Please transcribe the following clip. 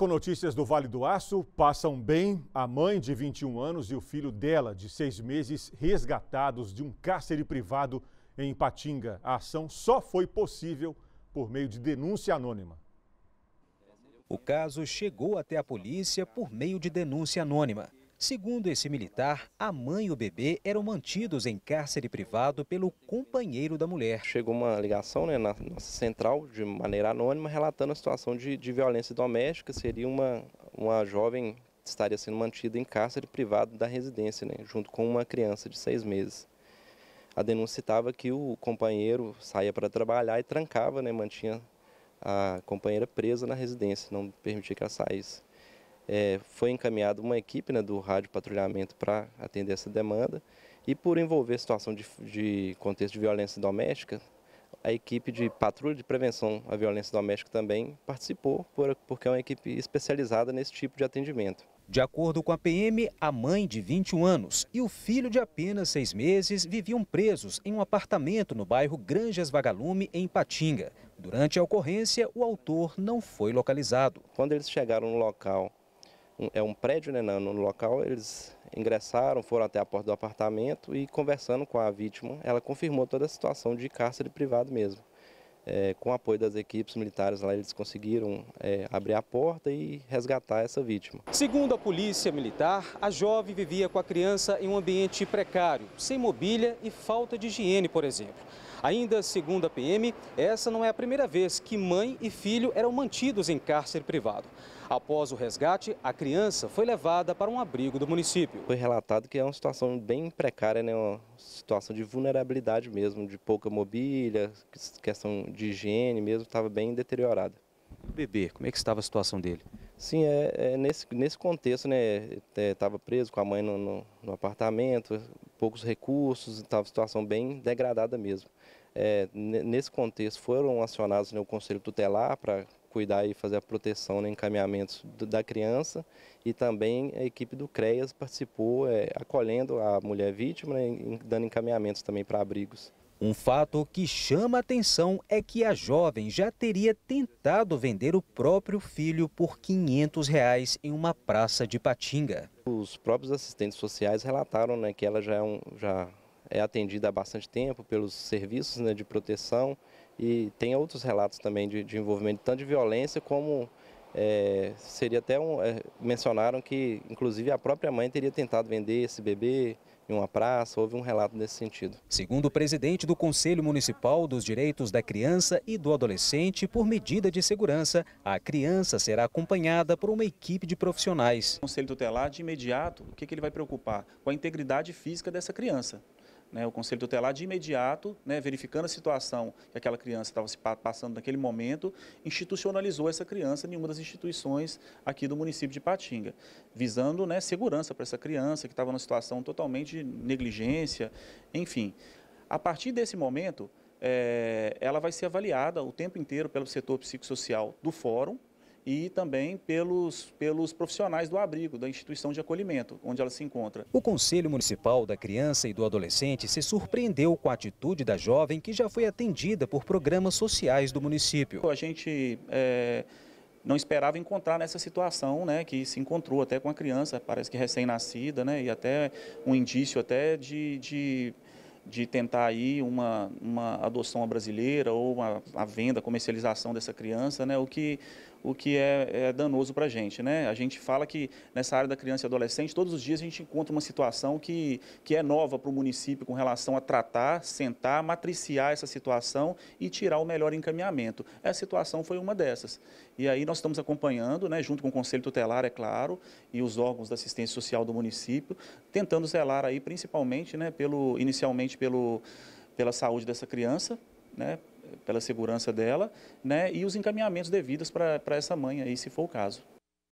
Com notícias do Vale do Aço, passam bem a mãe de 21 anos e o filho dela, de seis meses, resgatados de um cárcere privado em Patinga. A ação só foi possível por meio de denúncia anônima. O caso chegou até a polícia por meio de denúncia anônima. Segundo esse militar, a mãe e o bebê eram mantidos em cárcere privado pelo companheiro da mulher. Chegou uma ligação né, na nossa central, de maneira anônima, relatando a situação de, de violência doméstica. Seria uma, uma jovem estaria sendo mantida em cárcere privado da residência, né, junto com uma criança de seis meses. A denúncia citava que o companheiro saía para trabalhar e trancava, né, mantinha a companheira presa na residência, não permitia que ela saísse é, foi encaminhada uma equipe né, do rádio patrulhamento para atender essa demanda e por envolver situação de, de contexto de violência doméstica, a equipe de patrulha de prevenção à violência doméstica também participou, porque é uma equipe especializada nesse tipo de atendimento. De acordo com a PM, a mãe de 21 anos e o filho de apenas seis meses viviam presos em um apartamento no bairro Granjas Vagalume, em Patinga. Durante a ocorrência, o autor não foi localizado. Quando eles chegaram no local é um prédio né, no local, eles ingressaram, foram até a porta do apartamento e conversando com a vítima, ela confirmou toda a situação de cárcere privado mesmo é, com o apoio das equipes militares lá, eles conseguiram é, abrir a porta e resgatar essa vítima. Segundo a polícia militar, a jovem vivia com a criança em um ambiente precário, sem mobília e falta de higiene, por exemplo. Ainda segundo a PM, essa não é a primeira vez que mãe e filho eram mantidos em cárcere privado. Após o resgate, a criança foi levada para um abrigo do município. Foi relatado que é uma situação bem precária, né? uma situação de vulnerabilidade mesmo, de pouca mobília, questão de de higiene mesmo, estava bem deteriorada. O bebê, como é que estava a situação dele? Sim, é, é nesse, nesse contexto, né, estava é, preso com a mãe no, no, no apartamento, poucos recursos, estava situação bem degradada mesmo. É, nesse contexto foram acionados né, o Conselho Tutelar para cuidar e fazer a proteção, né, encaminhamentos da criança e também a equipe do CREAS participou é, acolhendo a mulher vítima né, dando encaminhamentos também para abrigos. Um fato que chama a atenção é que a jovem já teria tentado vender o próprio filho por 500 reais em uma praça de Patinga. Os próprios assistentes sociais relataram né, que ela já é, um, já é atendida há bastante tempo pelos serviços né, de proteção e tem outros relatos também de, de envolvimento tanto de violência como é, seria até um, é, mencionaram que, inclusive, a própria mãe teria tentado vender esse bebê em uma praça, houve um relato nesse sentido. Segundo o presidente do Conselho Municipal dos Direitos da Criança e do Adolescente, por medida de segurança, a criança será acompanhada por uma equipe de profissionais. O Conselho Tutelar, de imediato, o que, que ele vai preocupar? Com a integridade física dessa criança né, o Conselho Tutelar de imediato, né, verificando a situação que aquela criança estava se passando naquele momento, institucionalizou essa criança em uma das instituições aqui do município de Patinga, visando né, segurança para essa criança que estava numa situação totalmente de negligência, enfim. A partir desse momento, é, ela vai ser avaliada o tempo inteiro pelo setor psicossocial do fórum, e também pelos, pelos profissionais do abrigo, da instituição de acolhimento, onde ela se encontra. O Conselho Municipal da Criança e do Adolescente se surpreendeu com a atitude da jovem que já foi atendida por programas sociais do município. A gente é, não esperava encontrar nessa situação né, que se encontrou até com a criança, parece que recém-nascida, né, e até um indício até de, de de tentar aí uma, uma adoção brasileira ou uma, a venda, comercialização dessa criança, né? o que, o que é, é danoso para a gente. Né? A gente fala que nessa área da criança e adolescente, todos os dias a gente encontra uma situação que, que é nova para o município com relação a tratar, sentar, matriciar essa situação e tirar o melhor encaminhamento. Essa situação foi uma dessas. E aí nós estamos acompanhando, né, junto com o Conselho Tutelar, é claro, e os órgãos da assistência social do município, tentando zelar aí principalmente né, pelo, inicialmente, principalmente pelo, pela saúde dessa criança, né, pela segurança dela, né, e os encaminhamentos devidos para essa mãe aí, se for o caso.